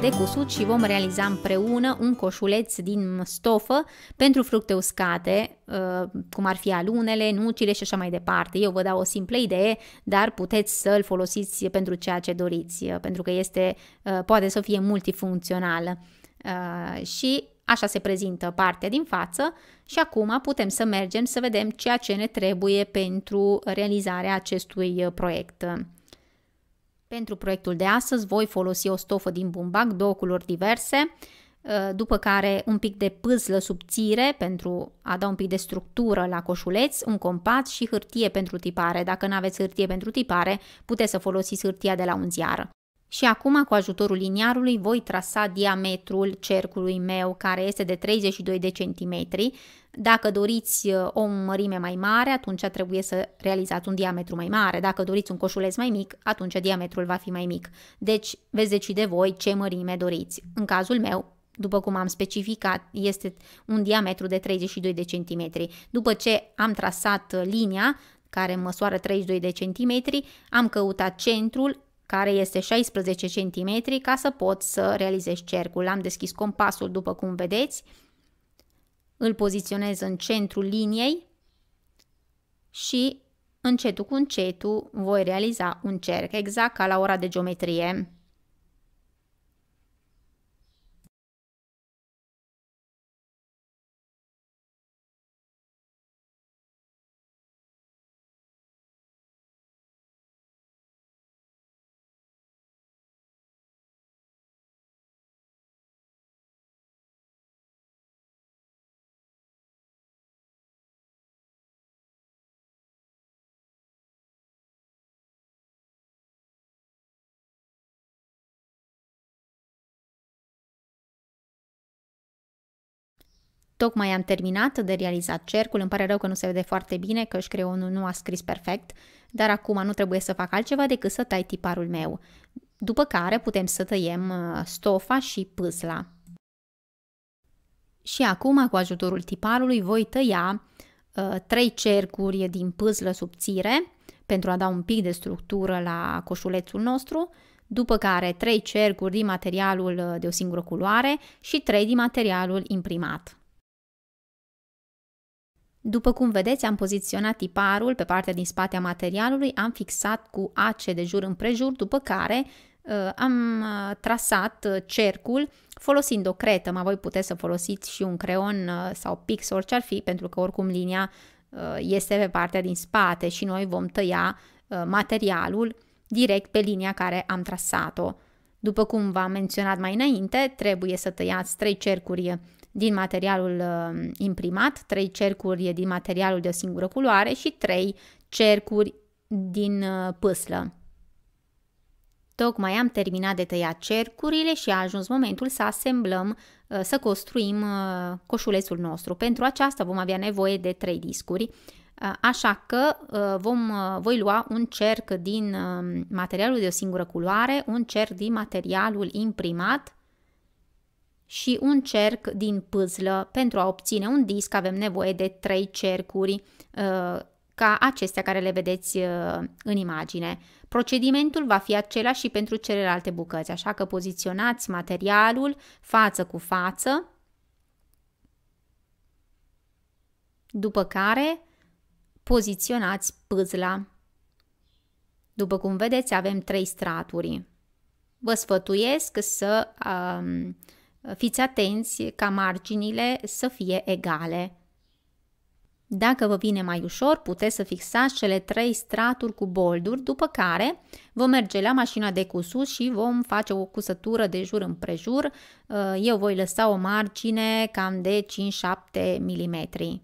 de cusut și vom realiza împreună un coșuleț din stofă pentru fructe uscate, uh, cum ar fi alunele, nucile și așa mai departe. Eu vă dau o simplă idee, dar puteți să-l folosiți pentru ceea ce doriți, uh, pentru că este, uh, poate să fie multifuncțional. Și Așa se prezintă partea din față și acum putem să mergem să vedem ceea ce ne trebuie pentru realizarea acestui proiect. Pentru proiectul de astăzi voi folosi o stofă din bumbac, două culori diverse, ă, după care un pic de pâzlă subțire pentru a da un pic de structură la coșuleț, un compat și hârtie pentru tipare. Dacă nu aveți hârtie pentru tipare, puteți să folosiți hârtia de la un ziară. Și acum, cu ajutorul liniarului, voi trasa diametrul cercului meu, care este de 32 de centimetri. Dacă doriți uh, o mărime mai mare, atunci trebuie să realizați un diametru mai mare. Dacă doriți un coșuleț mai mic, atunci diametrul va fi mai mic. Deci, veți decide voi ce mărime doriți. În cazul meu, după cum am specificat, este un diametru de 32 de centimetri. După ce am trasat linia, care măsoară 32 de centimetri, am căutat centrul care este 16 cm ca să pot să realizez cercul. Am deschis compasul după cum vedeți, îl poziționez în centrul liniei și încetul cu încetul voi realiza un cerc, exact ca la ora de geometrie. Tocmai am terminat de realizat cercul, îmi pare rău că nu se vede foarte bine, că și creionul nu a scris perfect, dar acum nu trebuie să fac altceva decât să tai tiparul meu, după care putem să tăiem uh, stofa și pâsla. Și acum, cu ajutorul tiparului, voi tăia uh, trei cercuri din pâzlă subțire pentru a da un pic de structură la coșulețul nostru, după care trei cercuri din materialul uh, de o singură culoare și trei din materialul imprimat. După cum vedeți, am poziționat tiparul pe partea din spate a materialului, am fixat cu ace de jur împrejur, după care uh, am uh, trasat uh, cercul folosind o cretă, mai voi puteți să folosiți și un creon sau pix, orice ar fi, pentru că oricum linia este pe partea din spate și noi vom tăia materialul direct pe linia care am trasat-o. După cum v-am menționat mai înainte, trebuie să tăiați trei cercuri din materialul uh, imprimat, 3 cercuri din materialul de o singură culoare și 3 cercuri din uh, pâslă. Tocmai am terminat de tăiat cercurile și a ajuns momentul să asemblăm, uh, să construim coșulețul nostru. Pentru aceasta vom avea nevoie de 3 discuri, așa că vom, voi lua un cerc din materialul de o singură culoare, un cerc din materialul imprimat, și un cerc din pâzlă. Pentru a obține un disc avem nevoie de trei cercuri uh, ca acestea care le vedeți uh, în imagine. Procedimentul va fi același și pentru celelalte bucăți, așa că poziționați materialul față cu față, după care poziționați pâzla. După cum vedeți, avem trei straturi. Vă sfătuiesc să um, Fiți atenți ca marginile să fie egale. Dacă vă vine mai ușor, puteți să fixați cele trei straturi cu bolduri, după care vom merge la mașina de cusut și vom face o cusătură de jur împrejur. Eu voi lăsa o margine cam de 5-7 mm.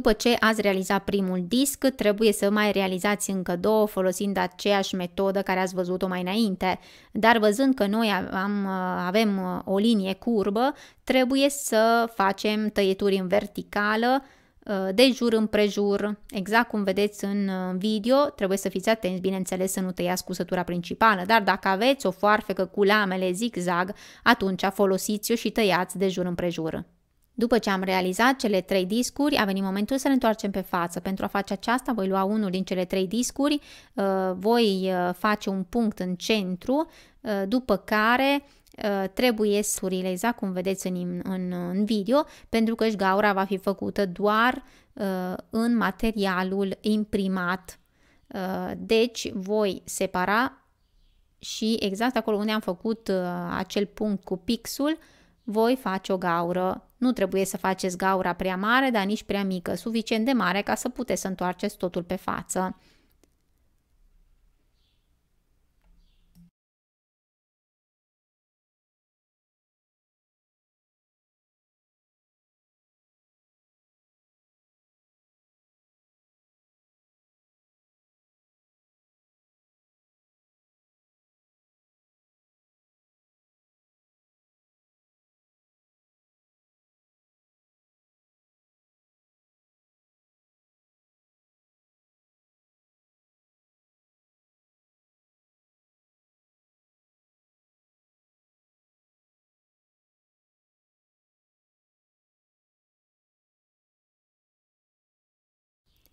după ce ați realizat primul disc, trebuie să mai realizați încă două folosind aceeași metodă care ați văzut-o mai înainte. Dar văzând că noi am, uh, avem uh, o linie curbă, trebuie să facem tăieturi în verticală, uh, de jur împrejur, exact cum vedeți în video, trebuie să fiți atenți, bineînțeles, să nu tăiați cusătura principală, dar dacă aveți o foarfecă cu lamele zigzag, atunci folosiți-o și tăiați de jur împrejur. După ce am realizat cele trei discuri, a venit momentul să le întoarcem pe față. Pentru a face aceasta, voi lua unul din cele trei discuri, uh, voi uh, face un punct în centru, uh, după care trebuie surile, exact cum vedeți în, în, în video, pentru că gaura va fi făcută doar în materialul imprimat. Deci voi separa și exact acolo unde am făcut acel punct cu pixul, voi face o gaură nu trebuie să faceți gaura prea mare, dar nici prea mică, suficient de mare ca să puteți să întoarceți totul pe față.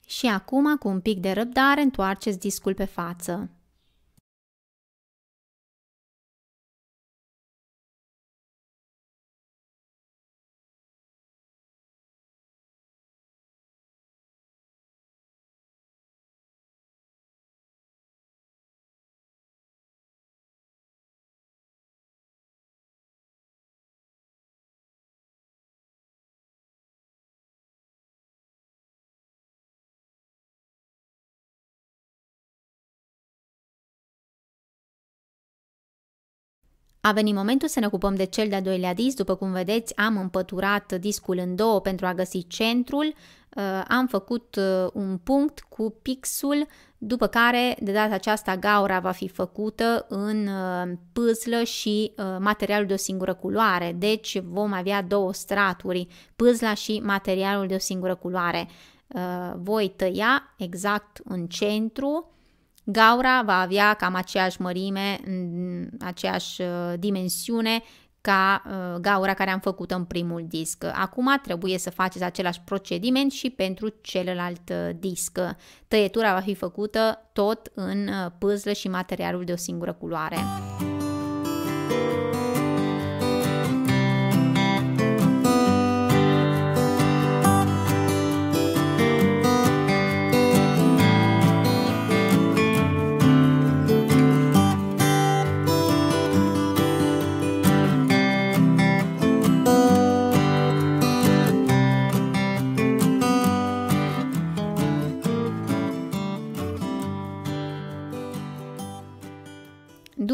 Și acum, cu un pic de răbdare, întoarceți discul pe față. A venit momentul să ne ocupăm de cel de-al doilea disc. După cum vedeți, am împăturat discul în două pentru a găsi centrul. Uh, am făcut uh, un punct cu pixul, după care, de data aceasta, gaura va fi făcută în uh, pâzlă și materialul de o singură culoare. Deci vom avea două straturi, pâzla și materialul de o singură culoare. Voi tăia exact în centru Gaura va avea cam aceeași mărime, aceeași uh, dimensiune ca uh, gaura care am făcut în primul disc. Acum trebuie să faceți același procediment și pentru celălalt uh, disc. Tăietura va fi făcută tot în pâzlă și materialul de o singură culoare. Muzica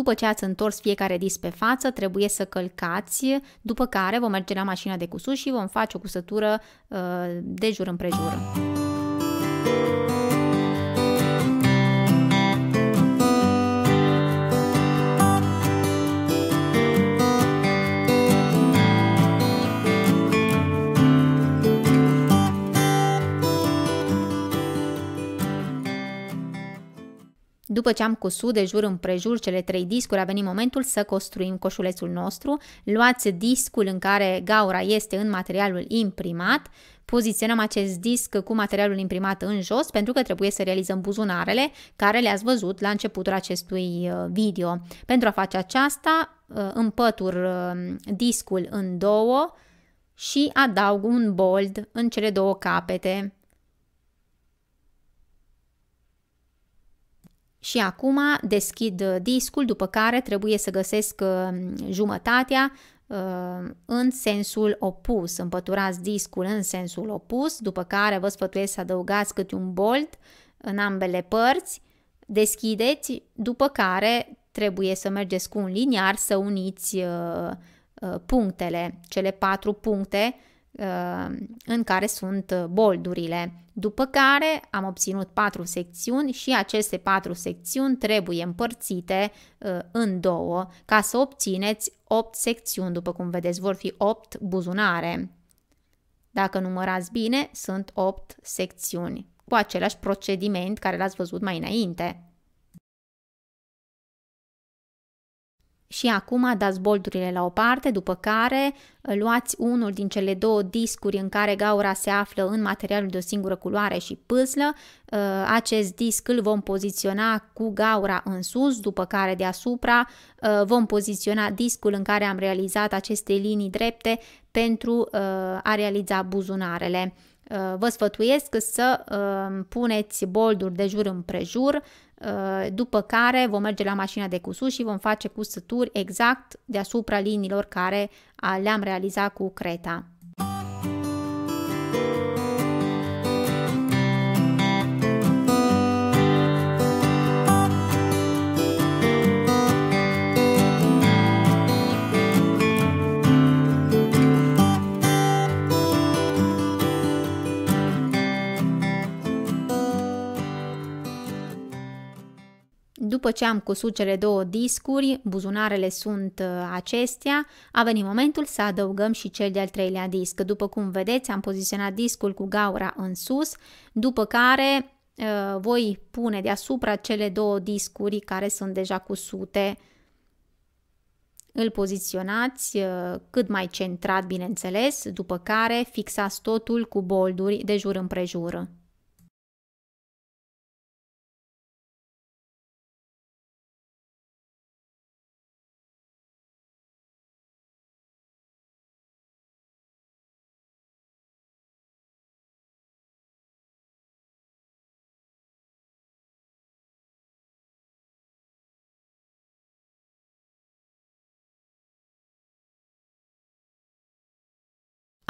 După ce ați întors fiecare dis pe față, trebuie să călcați, după care vom merge la mașina de cusut și vom face o cusătură uh, de jur împrejur. După ce am cusut de jur împrejur cele trei discuri, a venit momentul să construim coșulețul nostru. Luați discul în care gaura este în materialul imprimat, poziționăm acest disc cu materialul imprimat în jos pentru că trebuie să realizăm buzunarele care le-ați văzut la începutul acestui uh, video. Pentru a face aceasta uh, împătur uh, discul în două și adaug un bold în cele două capete. și acum deschid uh, discul, după care trebuie să găsesc uh, jumătatea uh, în sensul opus. Împăturați discul în sensul opus, după care vă sfătuiesc să adăugați câte un bolt în ambele părți, deschideți, după care trebuie să mergeți cu un liniar să uniți punctele, cele patru puncte, Uh, în care sunt uh, boldurile. După care am obținut patru secțiuni și aceste patru secțiuni trebuie împărțite uh, în două ca să obțineți 8 secțiuni. După cum vedeți, vor fi 8 buzunare. Dacă numărați bine, sunt 8 secțiuni cu același procediment care l-ați văzut mai înainte. Și acum dați boldurile la o parte, după care uh, luați unul din cele două discuri în care gaura se află în materialul de o singură culoare și pâslă. Uh, acest disc îl vom poziționa cu gaura în sus, după care deasupra uh, vom poziționa discul în care am realizat aceste linii drepte pentru a realiza buzunarele. Uh, vă sfătuiesc să uh, puneți bolduri de jur împrejur, uh, după care vom merge la mașina de cusut și vom face cusături exact deasupra liniilor care le-am realizat cu creta. După ce am cusut cele două discuri, buzunarele sunt uh, acestea, a venit momentul să adăugăm și cel de-al treilea disc. După cum vedeți, am poziționat discul cu gaura în sus, după care uh, voi pune deasupra cele două discuri care sunt deja cusute. Îl poziționați uh, cât mai centrat, bineînțeles, după care fixați totul cu bolduri de jur împrejur.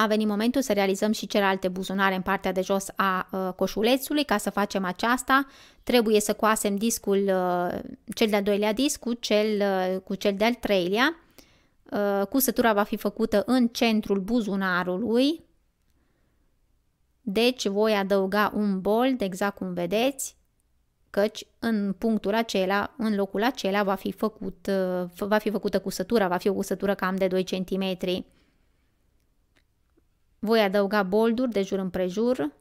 a venit momentul să realizăm și celelalte buzunare în partea de jos a uh, coșulețului. Ca să facem aceasta, trebuie să coasem discul, uh, cel de-al doilea disc cu cel, uh, cu cel de-al treilea. Cusătura va fi făcută în centrul buzunarului, deci voi adăuga un bold, exact cum vedeți, căci în punctul acela, în locul acela va fi, făcut, va fi făcută cusătura, va fi o cusătură cam de 2 cm. Voi adăuga bolduri de jur împrejur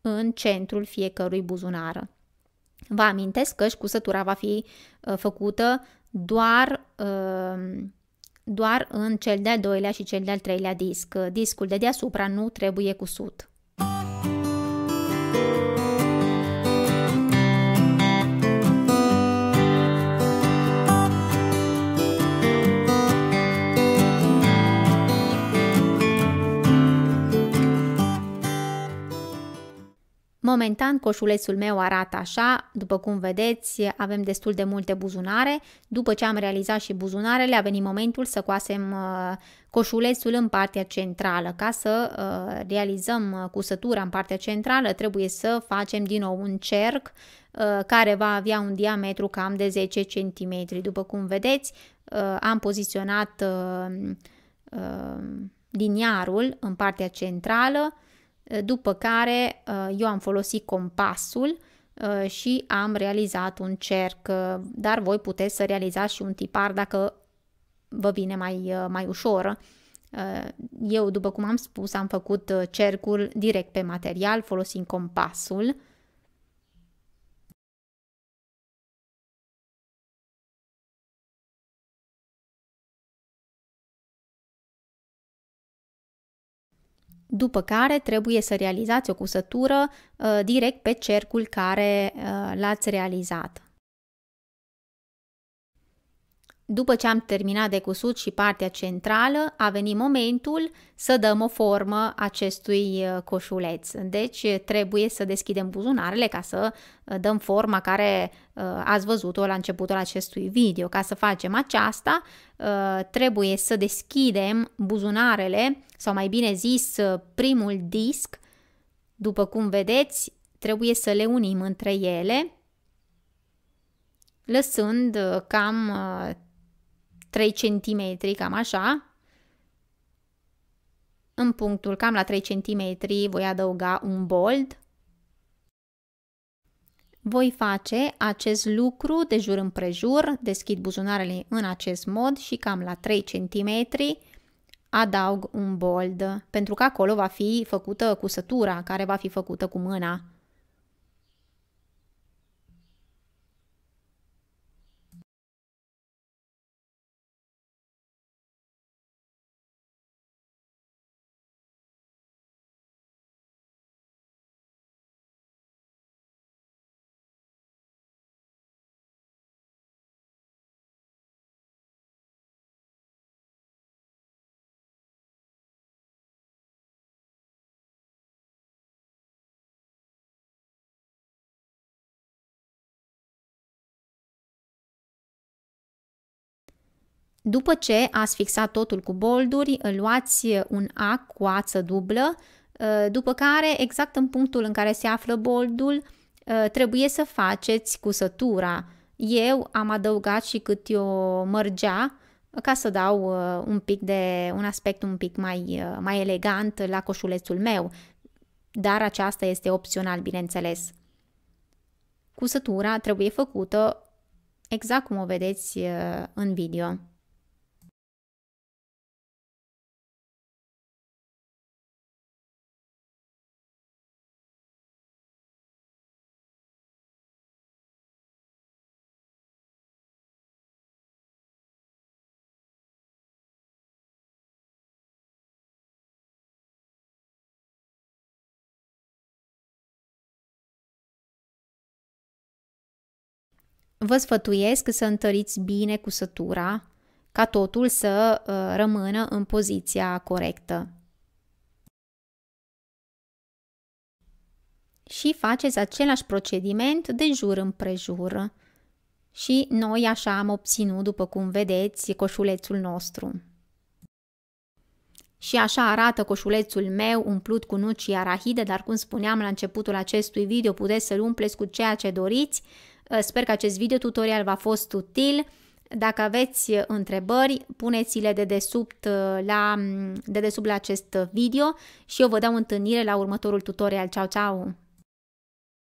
în centrul fiecărui buzunar. Vă amintesc că cusătura va fi uh, făcută doar, uh, doar în cel de-al doilea și cel de-al treilea disc. Discul de deasupra nu trebuie cusut. you. Momentan coșulețul meu arată așa, după cum vedeți avem destul de multe buzunare. După ce am realizat și buzunarele a venit momentul să coasem uh, coșulețul în partea centrală. Ca să uh, realizăm uh, cusătura în partea centrală trebuie să facem din nou un cerc care va avea un diametru cam de 10 cm. După cum vedeți am poziționat liniarul în partea centrală Eh, după care eh, eu am folosit compasul eh, și am realizat un cerc, dar voi puteți să realizați și un tipar dacă vă vine mai, mai ușor. Eu, după cum am spus, am făcut cercul direct pe material folosind compasul după care trebuie să realizați o cusătură uh, direct pe cercul care uh, l-ați realizat. După ce am terminat de cusut și partea centrală, a venit momentul să dăm o formă acestui uh, coșuleț. Deci uh, trebuie să deschidem buzunarele ca să uh, dăm forma care ați văzut-o la începutul acestui video. Ca să facem aceasta, trebuie să deschidem buzunarele, sau mai bine zis primul disc. După cum vedeți, trebuie să le unim între ele, lăsând cam 3 cm, cam așa, în punctul cam la 3 cm voi adăuga un bold. Voi face acest lucru de jur împrejur, deschid buzunarele în acest mod și cam la 3 cm adaug un bold, pentru că acolo va fi făcută cusătura care va fi făcută cu mâna. După ce ați fixat totul cu bolduri, luați uh, un ac cu ață dublă, uh, după care, exact în punctul în care se află boldul, uh, trebuie să faceți cusătura. Eu am adăugat și cât o mărgea ca să dau un pic de un aspect un pic mai, mai elegant la coșulețul meu, dar aceasta este opțional, bineînțeles. Cusătura trebuie făcută exact cum o vedeți în video. Vă sfătuiesc să întăriți bine cusătura, ca totul să uh, rămână în poziția corectă. Și faceți același procediment de jur în prejur. Și noi așa am obținut, după cum vedeți, coșulețul nostru. Și așa arată coșulețul meu umplut cu nuci arahide, dar cum spuneam la începutul acestui video, puteți să-l umpleți cu ceea ce doriți, Uh, sper că acest video tutorial v-a fost util. Dacă aveți uh, întrebări, puneți-le de desubt uh, la, mm, de la acest video și eu vă dau întâlnire la următorul tutorial. Ciao ciao!